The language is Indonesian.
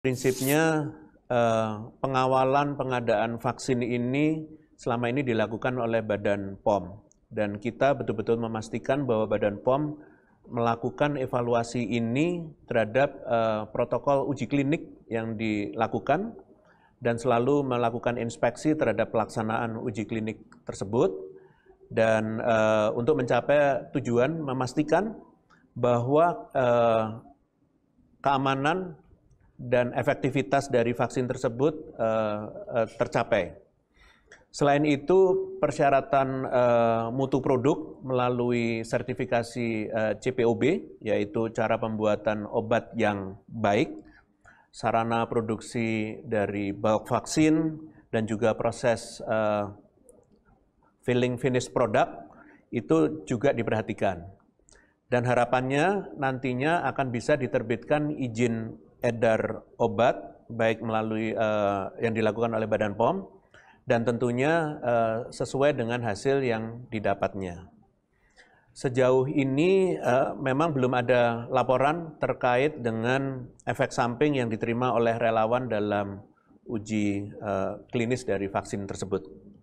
Prinsipnya eh, pengawalan pengadaan vaksin ini selama ini dilakukan oleh Badan POM dan kita betul-betul memastikan bahwa Badan POM melakukan evaluasi ini terhadap eh, protokol uji klinik yang dilakukan dan selalu melakukan inspeksi terhadap pelaksanaan uji klinik tersebut dan eh, untuk mencapai tujuan memastikan bahwa keamanan dan efektivitas dari vaksin tersebut uh, uh, tercapai. Selain itu, persyaratan uh, mutu produk melalui sertifikasi uh, CPOB, yaitu cara pembuatan obat yang baik, sarana produksi dari bulk vaksin, dan juga proses uh, filling finish product, itu juga diperhatikan. Dan harapannya nantinya akan bisa diterbitkan izin edar obat baik melalui uh, yang dilakukan oleh Badan POM dan tentunya uh, sesuai dengan hasil yang didapatnya. Sejauh ini uh, memang belum ada laporan terkait dengan efek samping yang diterima oleh relawan dalam uji uh, klinis dari vaksin tersebut.